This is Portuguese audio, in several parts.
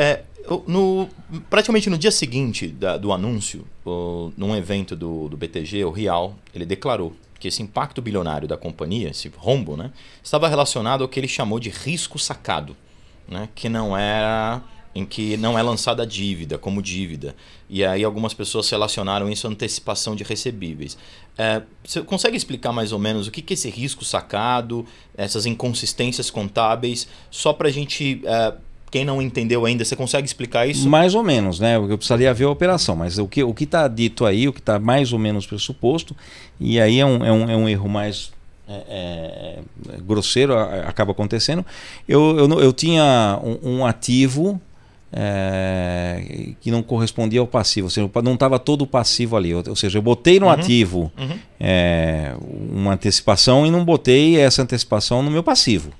É, no, praticamente no dia seguinte da, do anúncio, o, num evento do, do BTG, o Rial, ele declarou que esse impacto bilionário da companhia, esse rombo, né, estava relacionado ao que ele chamou de risco sacado, né, que não era em que não é lançada dívida como dívida. E aí algumas pessoas relacionaram isso à antecipação de recebíveis. É, você consegue explicar mais ou menos o que, que é esse risco sacado, essas inconsistências contábeis, só para a gente é, quem não entendeu ainda, você consegue explicar isso? Mais ou menos, né? Eu precisaria ver a operação, mas o que o está dito aí, o que está mais ou menos pressuposto, e aí é um, é um, é um erro mais é, é, é grosseiro, acaba acontecendo. Eu, eu, eu tinha um, um ativo é, que não correspondia ao passivo, ou seja, não estava todo o passivo ali. Ou seja, eu botei no uhum, ativo uhum. É, uma antecipação e não botei essa antecipação no meu passivo.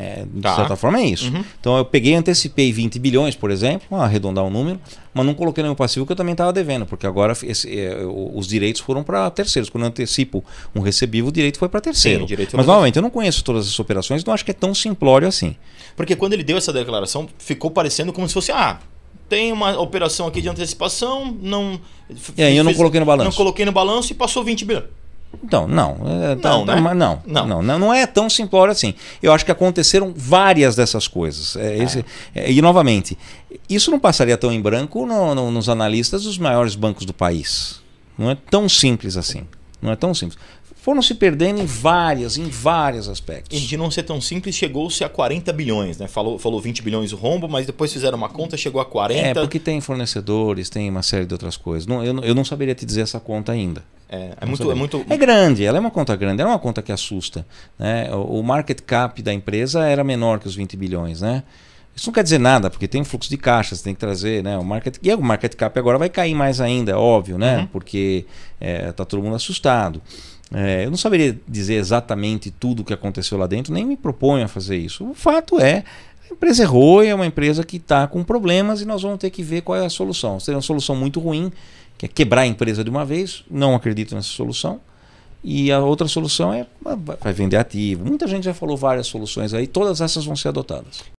É, de tá. certa forma é isso. Uhum. Então eu peguei antecipei 20 bilhões, por exemplo, arredondar um número, mas não coloquei no meu passivo que eu também estava devendo, porque agora esse, é, os direitos foram para terceiros. Quando eu antecipo um recebível, o direito foi para terceiro. Sim, mas novamente, eu não conheço todas as operações, não acho que é tão simplório assim. Porque quando ele deu essa declaração, ficou parecendo como se fosse, ah, tem uma operação aqui de antecipação, não. É, eu não coloquei no balanço. Não coloquei no balanço e passou 20 bilhões. Então, não. É, é, tá, não, tá, né? tá, não, não, não, não. é tão simplório assim. Eu acho que aconteceram várias dessas coisas. É, é, esse, é, e, novamente, isso não passaria tão em branco no, no, nos analistas dos maiores bancos do país. Não é tão simples assim. Não é tão simples foram se perdendo em várias, em vários aspectos. E de não ser tão simples, chegou-se a 40 bilhões, né? Falou, falou 20 bilhões o rombo, mas depois fizeram uma conta, chegou a 40. É, porque tem fornecedores, tem uma série de outras coisas. Não, eu, eu não saberia te dizer essa conta ainda. É, é muito, é muito. É grande, ela é uma conta grande, é uma conta que assusta. Né? O, o market cap da empresa era menor que os 20 bilhões, né? Isso não quer dizer nada, porque tem um fluxo de caixas, tem que trazer, né? O market, e o market cap agora vai cair mais ainda, é óbvio, né? Uhum. Porque é, tá todo mundo assustado. É, eu não saberia dizer exatamente tudo o que aconteceu lá dentro, nem me proponho a fazer isso. O fato é, a empresa errou, é uma empresa que está com problemas e nós vamos ter que ver qual é a solução. Seria uma solução muito ruim, que é quebrar a empresa de uma vez, não acredito nessa solução. E a outra solução é vai vender ativo. Muita gente já falou várias soluções aí, todas essas vão ser adotadas.